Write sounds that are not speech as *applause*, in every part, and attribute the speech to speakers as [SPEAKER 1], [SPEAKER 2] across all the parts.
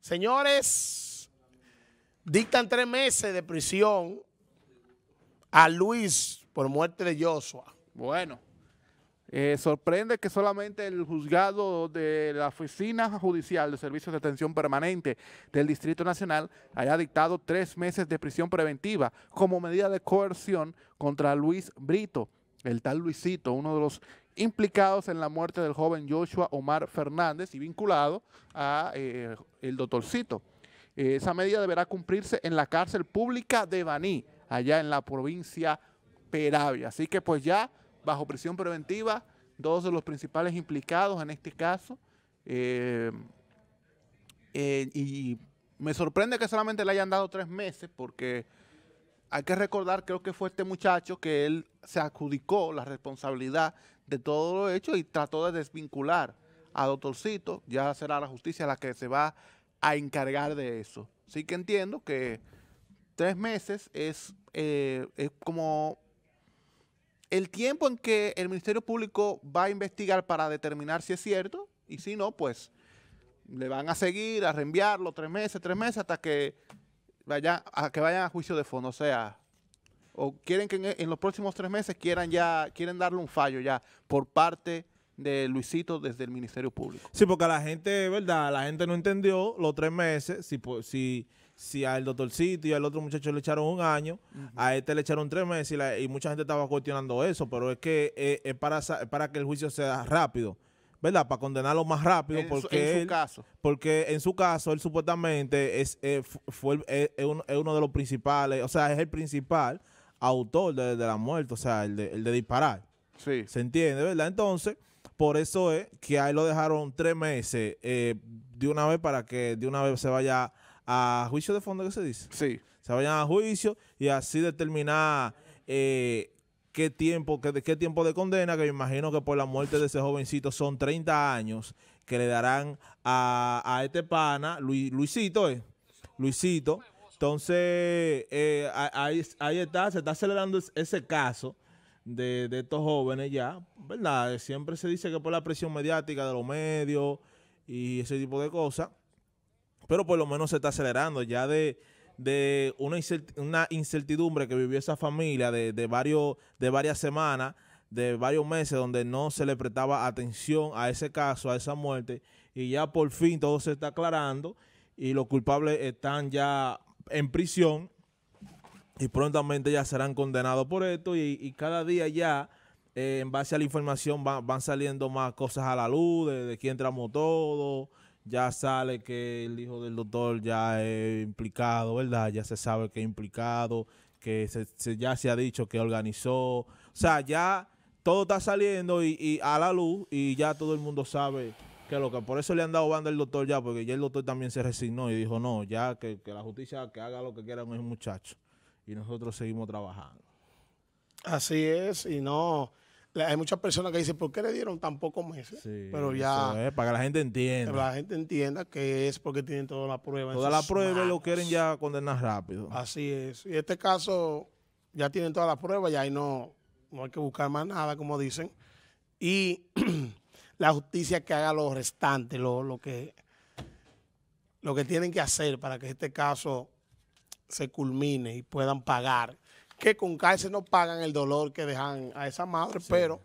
[SPEAKER 1] Señores, dictan tres meses de prisión
[SPEAKER 2] a Luis por muerte de Joshua. Bueno, eh, sorprende que solamente el juzgado de la Oficina Judicial de Servicios de Atención Permanente del Distrito Nacional haya dictado tres meses de prisión preventiva como medida de coerción contra Luis Brito, el tal Luisito, uno de los implicados en la muerte del joven Joshua Omar Fernández y vinculado a eh, el doctorcito. Eh, esa medida deberá cumplirse en la cárcel pública de Baní, allá en la provincia Peravia. Así que pues ya, bajo prisión preventiva, dos de los principales implicados en este caso. Eh, y me sorprende que solamente le hayan dado tres meses porque hay que recordar, creo que fue este muchacho que él se adjudicó la responsabilidad de todo lo hecho y trató de desvincular a Doctorcito. Ya será la justicia la que se va a encargar de eso. Sí que entiendo que tres meses eh, es, como el tiempo en que el Ministerio Público va a investigar para determinar si es cierto y si no, pues le van a seguir, a reenviarlo tres meses, tres meses hasta que, vaya, a que vayan a juicio de fondo. O sea, o quieren que en, los próximos tres meses quieran ya, quieren darle un fallo ya por parte de Luisito desde el Ministerio Público.
[SPEAKER 3] Sí, porque la gente, ¿verdad? La gente no entendió los tres meses, si, si, si al doctorcito y al otro muchacho le echaron un año, a este le echaron tres meses y, mucha gente estaba cuestionando eso, pero es que eh, es, para, para que el juicio sea rápido. ¿verdad? Para condenarlo más rápido. porque en su caso. Porque en su caso, él supuestamente es, fue, es, uno, de los principales, o sea, es el principal autor de, la muerte, o sea, el de, disparar. Sí. ¿Se entiende, verdad? Entonces, por eso es que ahí lo dejaron tres meses eh, de una vez para que de una vez se vaya a juicio de fondo, ¿qué se dice? Sí. Se vayan a juicio y así determinar eh, qué tiempo, qué, qué tiempo de condena, que me imagino que por la muerte de ese jovencito son 30 años que le darán a, este pana, Luisito, eh, Luisito, entonces, eh, ahí, está, se está acelerando ese caso de, estos jóvenes ya, ¿verdad? Pues siempre se dice que por la presión mediática de los medios y ese tipo de cosas, pero por lo menos se está acelerando ya de, de una, incertidumbre que vivió esa familia de, de, varios, de varias semanas, de varios meses, donde no se le prestaba atención a ese caso, a esa muerte, y ya por fin todo se está aclarando y los culpables están ya en prisión y prontamente ya serán condenados por esto y, cada día ya, eh, en base a la información, van saliendo más cosas a la luz de, de, quién tramó todo. Ya sale que el hijo del doctor ya es implicado, ¿verdad? Ya se sabe que es implicado, que ya se ha dicho que organizó. O sea, ya todo está saliendo y, y a la luz y ya todo el mundo sabe que lo que por eso le han dado banda al doctor ya, porque ya el doctor también se resignó y dijo, no, ya que, la justicia que haga lo que quiera con ese muchacho. Y nosotros seguimos trabajando. Así es, y
[SPEAKER 1] no, hay muchas personas que dicen, ¿por qué le dieron tan pocos meses? pero ya...
[SPEAKER 3] para que la gente entienda. Para que la
[SPEAKER 1] gente entienda que es porque tienen toda la prueba. Toda la prueba lo quieren
[SPEAKER 3] ya condenar rápido.
[SPEAKER 1] Así es. Y este caso ya tienen toda la prueba, ya ahí no, no hay que buscar más nada, como dicen. Y *clears throat* la justicia que haga los restantes, lo, que, lo que tienen que hacer para que este caso se culmine y puedan pagar. Que con cárcel no pagan el dolor que dejan a esa madre, pero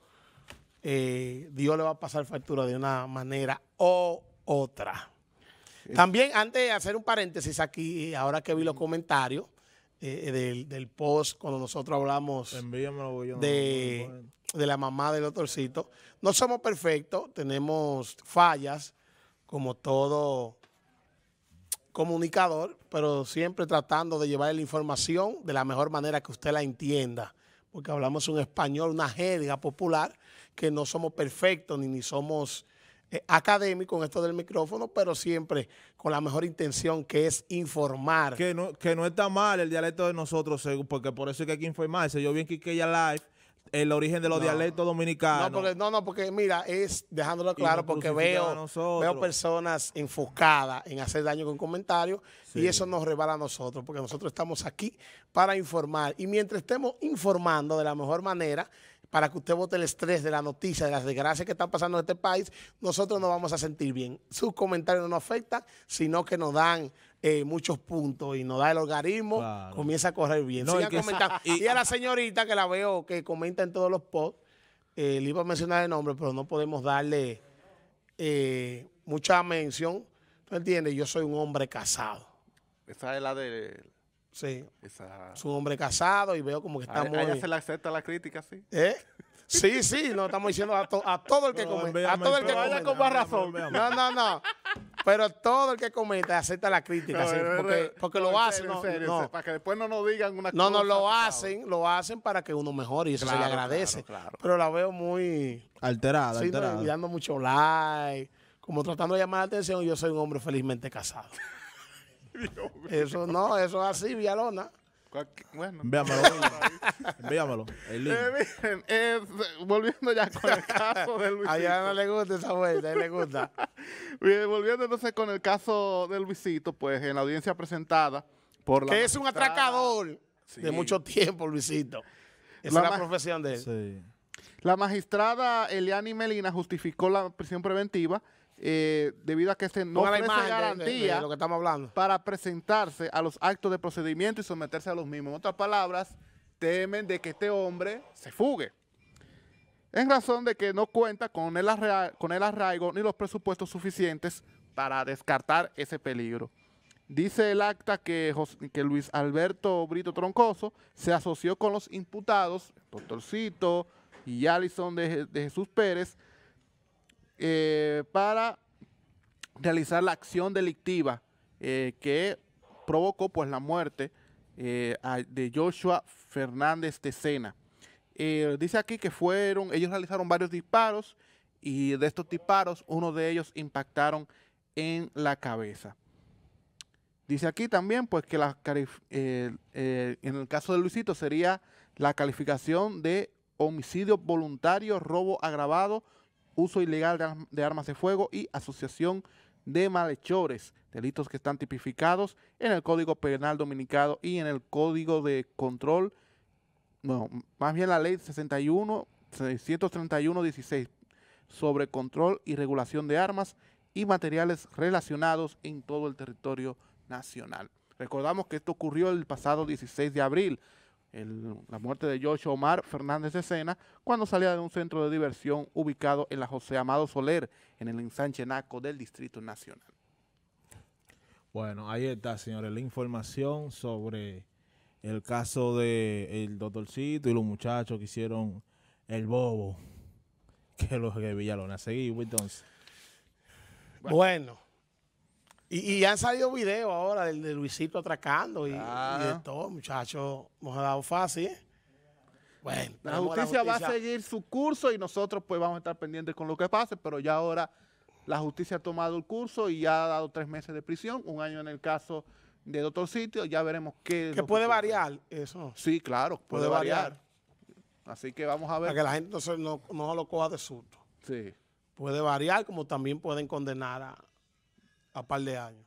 [SPEAKER 1] eh, Dios le va a pasar factura de una manera o otra. También, antes de hacer un paréntesis aquí, ahora que vi los comentarios eh, del, post, cuando nosotros hablamos de de la mamá del doctorcito. No somos perfectos, tenemos fallas, como todo comunicador, pero siempre tratando de llevar la información de la mejor manera que usted la entienda, porque hablamos un español, una jerga popular, que no somos perfectos ni, ni somos eh, académicos en esto del micrófono, pero siempre con la mejor
[SPEAKER 3] intención que es informar. Que no, que no está mal el dialecto de nosotros, porque por eso es que hay que informarse. Yo vi en Kikeya Live el origen de los dialectos dominicanos.
[SPEAKER 1] No, no, porque mira, es dejándolo claro, porque veo, veo
[SPEAKER 3] personas enfocadas en hacer daño
[SPEAKER 1] con comentarios y eso nos rebala a nosotros, porque nosotros estamos aquí para informar. Y mientras estemos informando de la mejor manera, para que usted vote el estrés de la noticia, de las desgracias que están pasando en este país, nosotros no vamos a sentir bien. Sus comentarios no nos afectan, sino que nos dan eh, muchos puntos y nos da el organismo, comienza a correr bien. y, a la señorita que la veo que comenta en todos los posts, eh, le iba a mencionar el nombre, pero no podemos darle eh, mucha mención. ¿Tú entiendes? Yo soy un hombre casado.
[SPEAKER 2] Esa es la de Sí. Es un
[SPEAKER 1] hombre casado y veo como que está muy... ella se
[SPEAKER 2] le acepta la crítica, sí.
[SPEAKER 1] ¿Eh? Sí, sí, no estamos diciendo a, todo el que comenta. A todo el que vaya con más razón. No, no, no. Pero todo el que comenta acepta la crítica, ¿sí? porque, lo hacen. serio,
[SPEAKER 2] Para que después no nos digan una cosa. No, no, lo hacen,
[SPEAKER 1] lo hacen para que uno mejore y eso se le agradece. Pero la veo muy
[SPEAKER 3] alterada,
[SPEAKER 1] sí, alterada. dando mucho like, como tratando de llamar la atención. Yo soy un hombre felizmente casado. *laughs* eso no, eso es así, Villalona. Bueno.
[SPEAKER 2] Véamelo.
[SPEAKER 3] *laughs* Eh,
[SPEAKER 2] eh, volviendo ya con el caso de Luisito. Allá no le gusta esa vuelta, a le gusta. *laughs* volviendo entonces con el caso de Luisito, pues en la audiencia presentada por la. Que es un atracador
[SPEAKER 1] de mucho tiempo, Luisito.
[SPEAKER 2] Esa es la profesión de él. La magistrada Eliani Melina justificó la prisión preventiva eh, debido a que se no ofrece garantía para presentarse a los actos de procedimiento y someterse a los mismos. En otras palabras, temen de que este hombre se fugue. En razón de que no cuenta con el, arraigo, con el arraigo ni los presupuestos suficientes para descartar ese peligro. Dice el acta que, que Luis Alberto Brito Troncoso se asoció con los imputados, Doctorcito y Allison de Jesús Pérez, eh, para realizar la acción delictiva eh, que provocó pues la muerte eh, de Joshua Fernández de Sena. dice aquí que fueron, ellos realizaron varios disparos y de estos disparos uno de ellos impactaron en la cabeza. Dice aquí también pues que en el caso de Luisito sería la calificación de homicidio voluntario, robo agravado, uso ilegal de, armas de fuego y asociación de malhechores, delitos que están tipificados en el Código Penal Dominicano y en el Código de Control, no, más bien la Ley 61, 631 16 sobre control y regulación de armas y materiales relacionados en todo el territorio nacional. Recordamos que esto ocurrió el pasado 16 de abril la muerte de Joshua Omar Fernández de Sena cuando salía de un centro de diversión ubicado en la José Amado Soler, en el ensanche Naco del Distrito Nacional.
[SPEAKER 3] Bueno, ahí está, señores, la información sobre el caso de el doctorcito y los muchachos que hicieron el bobo *laughs* que los de Villalona. Seguimos entonces.
[SPEAKER 1] bueno. Y, ya han salido videos ahora del de Luisito atracando y, de todo, muchachos. Hemos dado fácil. ¿eh?
[SPEAKER 2] Bueno, la justicia, va a seguir su curso y nosotros pues vamos a estar pendientes con lo que pase, pero ya ahora la justicia ha tomado el curso y ya ha dado tres meses de prisión, un año en el caso de otro sitio, ya veremos qué... Que puede variar eso. Sí, claro, puede, variar. Así que
[SPEAKER 1] vamos a ver. Para que la gente no, no lo coja de susto. Sí. Puede variar como también pueden condenar a, a par de años.